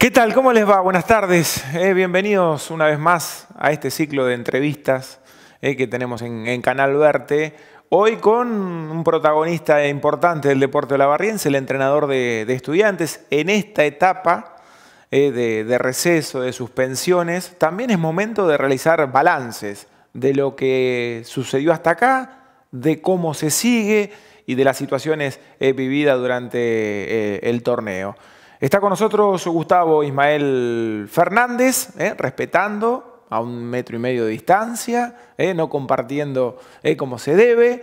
¿Qué tal? ¿Cómo les va? Buenas tardes. Eh, bienvenidos una vez más a este ciclo de entrevistas eh, que tenemos en, Canal Verde. Hoy con un protagonista importante del deporte de la Barriense, el entrenador de, estudiantes. En esta etapa eh, de, de receso, de suspensiones, también es momento de realizar balances de lo que sucedió hasta acá, de cómo se sigue y de las situaciones vividas durante el torneo. Está con nosotros Gustavo Ismael Fernández, ¿eh? respetando a un metro y medio de distancia, ¿eh? no compartiendo ¿eh? como se debe.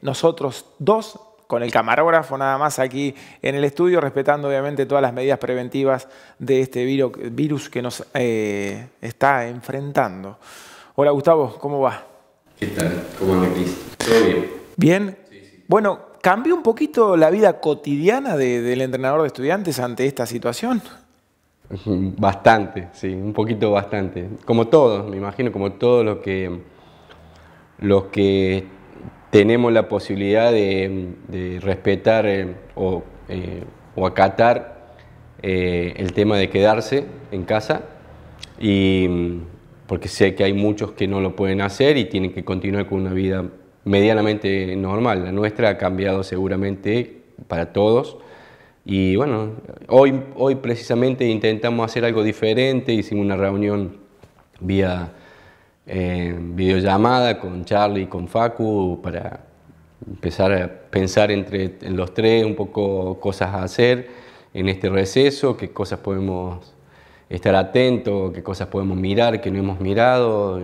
nosotros dos, con el camarógrafo nada más aquí en el estudio, respetando obviamente todas las medidas preventivas de este virus que nos está enfrentando. Hola Gustavo, ¿cómo va? ¿Qué tal? ¿Cómo andas, ¿Todo bien? ¿Bien? Sí, sí. Bueno, ¿Cambió un poquito la vida cotidiana del entrenador de estudiantes ante esta situación? Bastante, sí, un poquito bastante. Como todos, me imagino, como todos los que, los que tenemos la posibilidad de, respetar eh, eh, o, acatar eh, el tema de quedarse en casa, y, porque sé que hay muchos que no lo pueden hacer y tienen que continuar con una vida medianamente normal. La nuestra ha cambiado seguramente para todos. Y bueno, hoy, hoy precisamente intentamos hacer algo diferente, hicimos una reunión vía eh, videollamada con Charlie y con Facu para empezar a pensar entre los tres un poco cosas a hacer en este receso, qué cosas podemos estar atento, qué cosas podemos mirar, que no hemos mirado,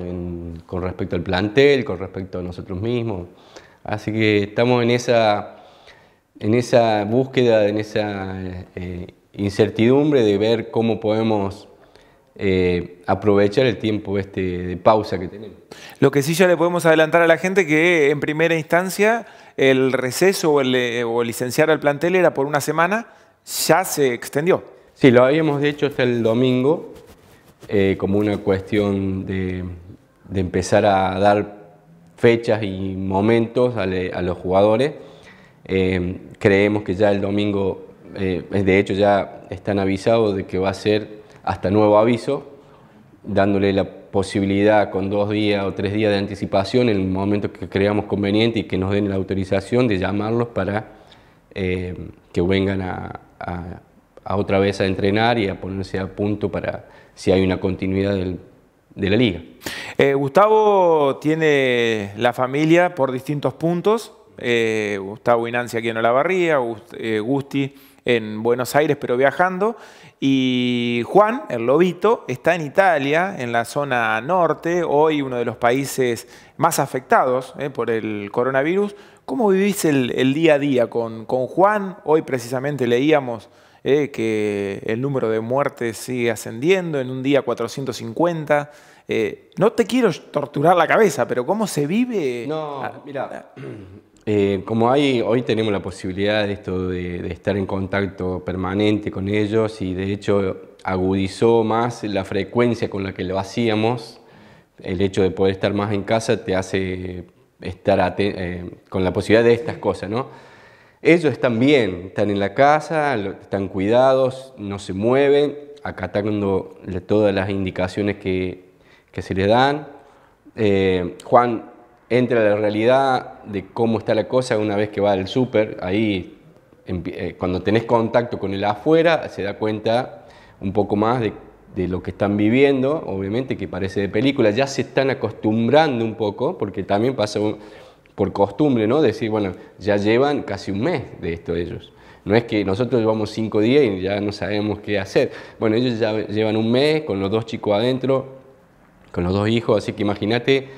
con respecto al plantel, con respecto a nosotros mismos. Así que estamos en esa, en esa búsqueda, en esa eh, incertidumbre de ver cómo podemos eh, aprovechar el tiempo este de pausa que tenemos. Lo que sí ya le podemos adelantar a la gente que en primera instancia el receso o eh, o licenciar al plantel era por una semana, ya se extendió. Sí, lo habíamos hecho hasta el domingo eh, como una cuestión de, empezar a dar fechas y momentos a, los jugadores. Eh, creemos que ya el domingo, eh, de hecho ya están avisados de que va a ser hasta nuevo aviso, dándole la posibilidad con dos días o tres días de anticipación en el momento que creamos conveniente y que nos den la autorización de llamarlos para que vengan a, a otra vez a entrenar y a ponerse a punto para si hay una continuidad de la liga. Eh, Gustavo tiene la familia por distintos puntos. Eh, Gustavo Inancia aquí en Olavarría, eh, Gusti en Buenos Aires pero viajando. Y Juan, el lobito, está en Italia, en la zona norte, hoy uno de los países más afectados por el coronavirus. ¿Cómo vivís el, día a día con Juan? Hoy precisamente leíamos eh, que el número de muertes sigue ascendiendo, en un día 450. Eh, no te quiero torturar la cabeza, pero ¿cómo se vive? No, ah, mira, eh, como hay, hoy tenemos la posibilidad de esto de, estar en contacto permanente con ellos y de hecho agudizó más la frecuencia con la que lo hacíamos. El hecho de poder estar más en casa te hace estar con la posibilidad de estas cosas, ¿no? Ellos están bien, están en la casa, están cuidados, no se mueven, acatando todas las indicaciones que, se les dan. Eh, Juan entra a la realidad de cómo está la cosa una vez que va al súper, ahí eh, cuando tenés contacto con el afuera, se da cuenta un poco más de, de, lo que están viviendo, obviamente que parece de película, ya se están acostumbrando un poco, porque también pasa un, por costumbre, ¿no? Decir, bueno, ya llevan casi un mes de esto ellos. No es que nosotros llevamos cinco días y ya no sabemos qué hacer. Bueno, ellos ya llevan un mes con los dos chicos adentro, con los dos hijos, así que imagínate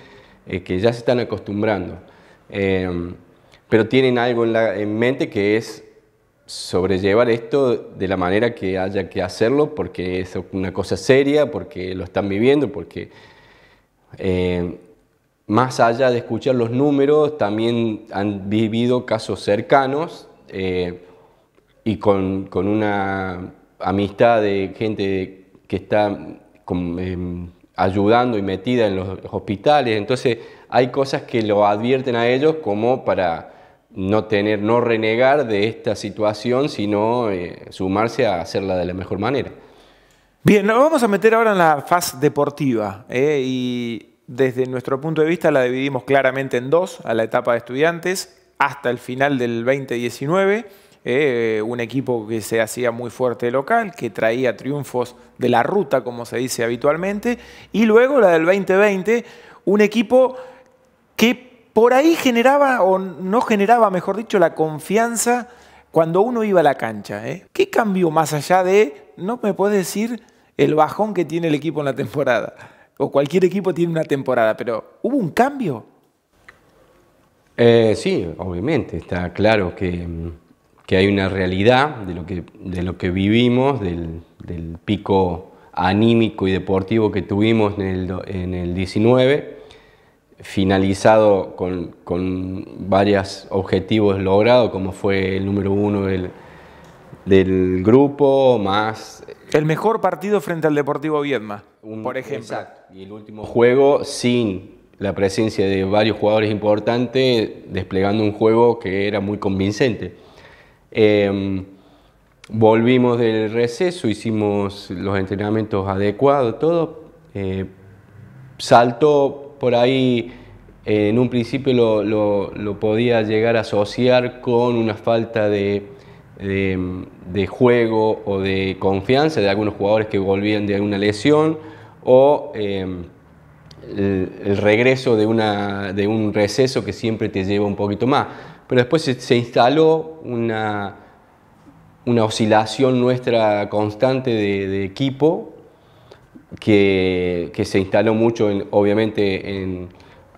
eh, que ya se están acostumbrando. Em, pero tienen algo en, la, mente que es sobrellevar esto de la manera que haya que hacerlo, porque es una cosa seria, porque lo están viviendo, porque... Em, más allá de escuchar los números, también han vivido casos cercanos eh, y con, una amistad de gente que está em, ayudando y metida en los hospitales. Entonces hay cosas que lo advierten a ellos como para no tener, no renegar de esta situación, sino eh, sumarse a hacerla de la mejor manera. Bien, nos vamos a meter ahora en la faz deportiva. Eh, y desde nuestro punto de vista la dividimos claramente en dos, a la etapa de estudiantes hasta el final del 2019, eh, un equipo que se hacía muy fuerte local, que traía triunfos de la ruta, como se dice habitualmente, y luego la del 2020, un equipo que por ahí generaba o no generaba, mejor dicho, la confianza cuando uno iba a la cancha. ¿eh? ¿Qué cambió más allá de, no me puedes decir, el bajón que tiene el equipo en la temporada? o cualquier equipo tiene una temporada, pero ¿hubo un cambio? Eh, sí, obviamente, está claro que, hay una realidad de lo que, de lo que vivimos, del, pico anímico y deportivo que tuvimos en el, 19, finalizado con, varios objetivos logrados, como fue el número uno del, del grupo, más el mejor partido frente al Deportivo Viedma, por ejemplo. Y el último juego sin la presencia de varios jugadores importantes, desplegando un juego que era muy convincente. Em, volvimos del receso, hicimos los entrenamientos adecuados, todo. Eh, salto por ahí, en un principio lo podía llegar a asociar con una falta de eh, de, juego o de confianza de algunos jugadores que volvían de alguna lesión o eh, el, regreso de, un receso que siempre te lleva un poquito más. Pero después se, instaló una, una oscilación nuestra constante de, equipo que, se instaló mucho, obviamente, en,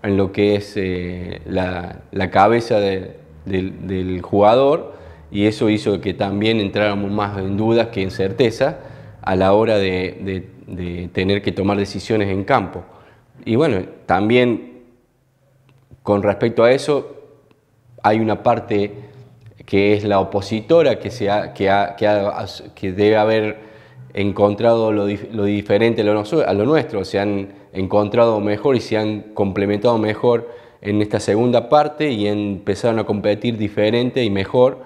lo que es eh, la, cabeza del jugador y eso hizo que también entráramos más en dudas que en certeza a la hora de, tener que tomar decisiones en campo. Y bueno, también con respecto a eso hay una parte que es la opositora que, se que, ha, que, ha, que debe haber encontrado lo, lo diferente a lo nuestro, se han encontrado mejor y se han complementado mejor en esta segunda parte y empezaron a competir diferente y mejor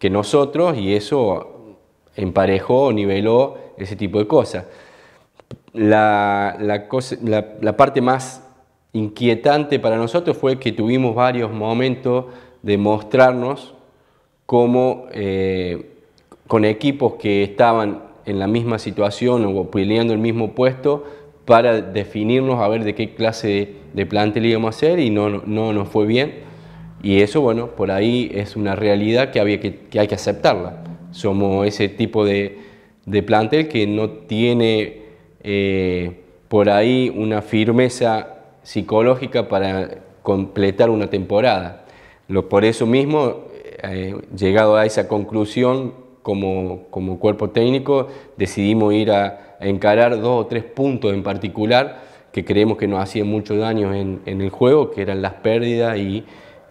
que nosotros y eso emparejó o niveló ese tipo de cosas. La, parte más inquietante para nosotros fue que tuvimos varios momentos de mostrarnos cómo eh, con equipos que estaban en la misma situación o peleando el mismo puesto para definirnos a ver de qué clase de, plantel íbamos a hacer y no, no nos fue bien. Y eso, bueno, por ahí es una realidad que, había que, hay que aceptarla. Somos ese tipo de, plantel que no tiene eh, por ahí una firmeza psicológica para completar una temporada. Lo, por eso mismo, eh, llegado a esa conclusión como, cuerpo técnico, decidimos ir a, encarar dos o tres puntos en particular que creemos que nos hacían mucho daño en, en el juego, que eran las pérdidas y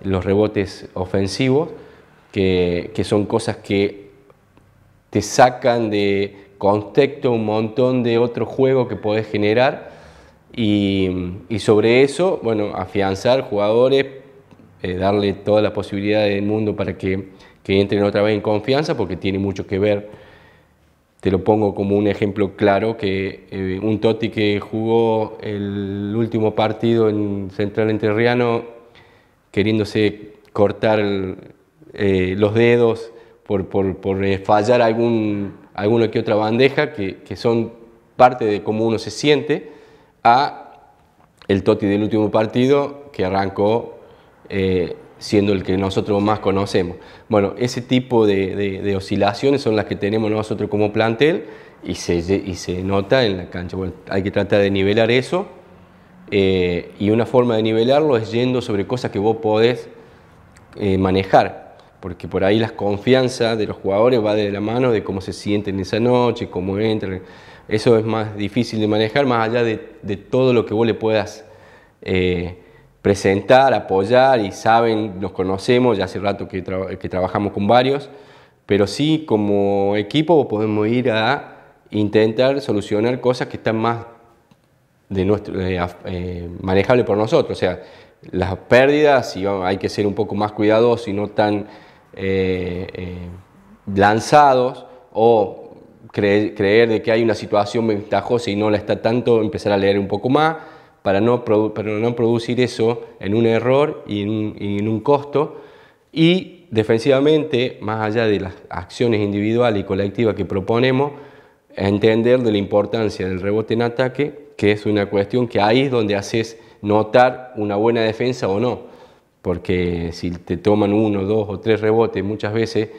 los rebotes ofensivos, que, son cosas que te sacan de contexto un montón de otro juego que podés generar y, sobre eso, bueno, afianzar jugadores, eh, darle todas las posibilidades del mundo para que, que entren otra vez en confianza porque tiene mucho que ver. Te lo pongo como un ejemplo claro, que eh, un toti que jugó el último partido en Central Entrerriano queriéndose cortar eh, los dedos por, eh, fallar algún, alguna que otra bandeja, que, son parte de cómo uno se siente, a el Toti del último partido que arrancó eh, siendo el que nosotros más conocemos. Bueno, ese tipo de, oscilaciones son las que tenemos nosotros como plantel y se, y se nota en la cancha. hay que tratar de nivelar eso eh, y una forma de nivelarlo es yendo sobre cosas que vos podés eh, manejar, porque por ahí la confianza de los jugadores va de la mano de cómo se sienten esa noche, cómo entran. Eso es más difícil de manejar, más allá de, todo lo que vos le puedas eh, presentar, apoyar, y saben, nos conocemos, ya hace rato que, que trabajamos con varios, pero sí como equipo podemos ir a intentar solucionar cosas que están más nuestro, eh, eh, manejable por nosotros. O sea, las pérdidas hay que ser un poco más cuidadosos y no tan eh, lanzados o creer, de que hay una situación ventajosa y no la está tanto, empezar a leer un poco más para no, no producir eso en un error y en un, y en un costo. Y defensivamente, más allá de las acciones individuales y colectivas que proponemos, entender de la importancia del rebote en ataque, que es una cuestión que ahí es donde haces notar una buena defensa o no, porque si te toman uno, dos o tres rebotes muchas veces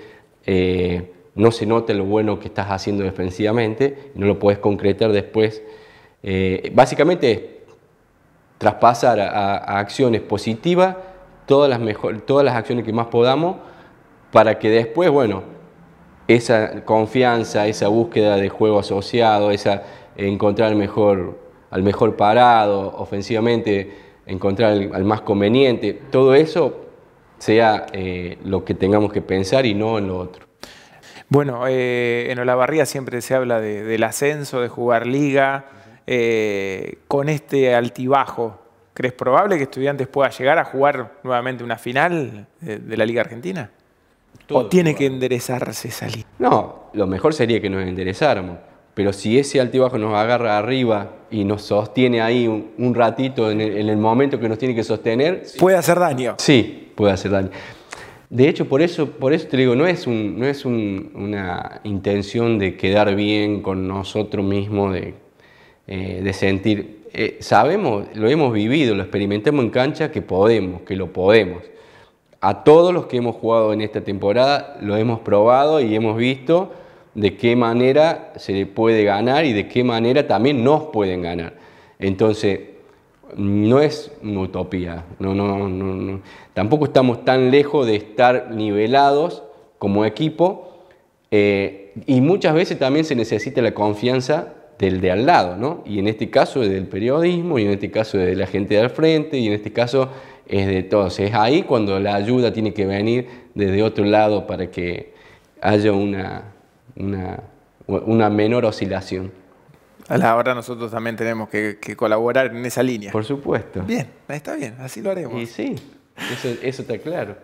eh, no se nota lo bueno que estás haciendo defensivamente, no lo puedes concretar después. Eh, básicamente traspasar a, acciones positivas todas las, mejor, todas las acciones que más podamos para que después, bueno, esa confianza, esa búsqueda de juego asociado, esa encontrar mejor, al mejor parado, ofensivamente, encontrar al, más conveniente, todo eso sea eh, lo que tengamos que pensar y no en lo otro. Bueno, eh, en Olavarría siempre se habla del ascenso, de jugar liga, eh, con este altibajo. ¿Crees probable que estudiantes pueda llegar a jugar nuevamente una final de la Liga Argentina? o tiene que enderezarse esa línea. No, lo mejor sería que nos enderezáramos. Pero si ese altibajo nos agarra arriba y nos sostiene ahí un, ratito en el, momento que nos tiene que sostener. Puede hacer daño. Sí, puede hacer daño. De hecho, por eso, por eso te digo, no es, un, es una intención de quedar bien con nosotros mismos, de, eh, sentir. Eh, sabemos, lo hemos vivido, lo experimentamos en cancha que podemos, que lo podemos a todos los que hemos jugado en esta temporada, lo hemos probado y hemos visto de qué manera se le puede ganar y de qué manera también nos pueden ganar. Entonces, no es una utopía, no, no, no, tampoco estamos tan lejos de estar nivelados como equipo eh, y muchas veces también se necesita la confianza del de al lado, ¿no? y en este caso del periodismo, y en este caso de la gente del frente, y en este caso es de todos. Es ahí cuando la ayuda tiene que venir desde otro lado para que haya una, una, menor oscilación. A la hora nosotros también tenemos que, colaborar en esa línea. Por supuesto. Bien, está bien, así lo haremos. Y sí, eso está claro.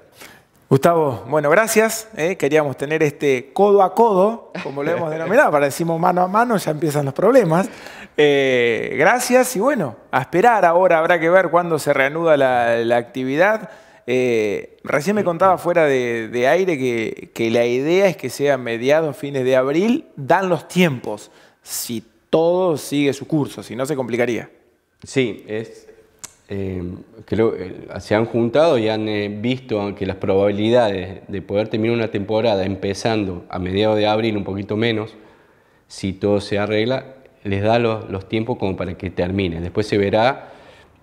Gustavo, bueno, gracias. Eh. queríamos tener este codo a codo, como lo hemos denominado, para decimos mano a mano, ya empiezan los problemas. Eh, gracias y bueno, a esperar ahora, habrá que ver cuándo se reanuda la, actividad. Eh, recién me contaba fuera de, aire que, que, la idea es que sea mediados, fines de abril, dan los tiempos, si todo sigue su curso, si no se complicaría. Sí, es, eh, creo, eh, se han juntado y han eh, visto que las probabilidades de poder terminar una temporada empezando a mediados de abril, un poquito menos, si todo se arregla, les da los, tiempos como para que termine. Después se verá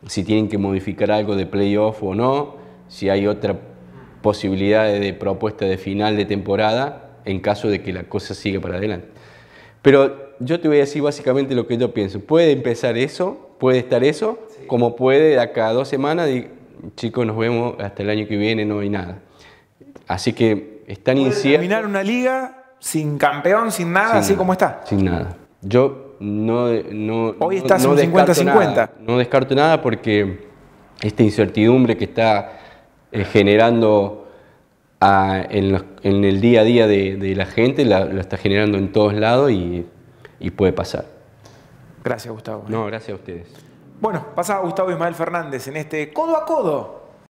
si tienen que modificar algo de playoff o no, si hay otra posibilidad de, de propuesta de final de temporada en caso de que la cosa siga para adelante. Pero yo te voy a decir básicamente lo que yo pienso. Puede empezar eso, puede estar eso, como puede, de acá dos semanas, chicos, nos vemos hasta el año que viene, no hay nada. Así que están incierto. Terminar una liga sin campeón, sin nada, así como está. Sin nada. Yo no. no Hoy estás en 50-50. No descarto nada porque esta incertidumbre que está eh, generando ah, en, el día a día de, la gente la, lo está generando en todos lados y puede pasar. Gracias, Gustavo. No, gracias a ustedes. Bueno, pasa Gustavo Ismael Fernández en este codo a codo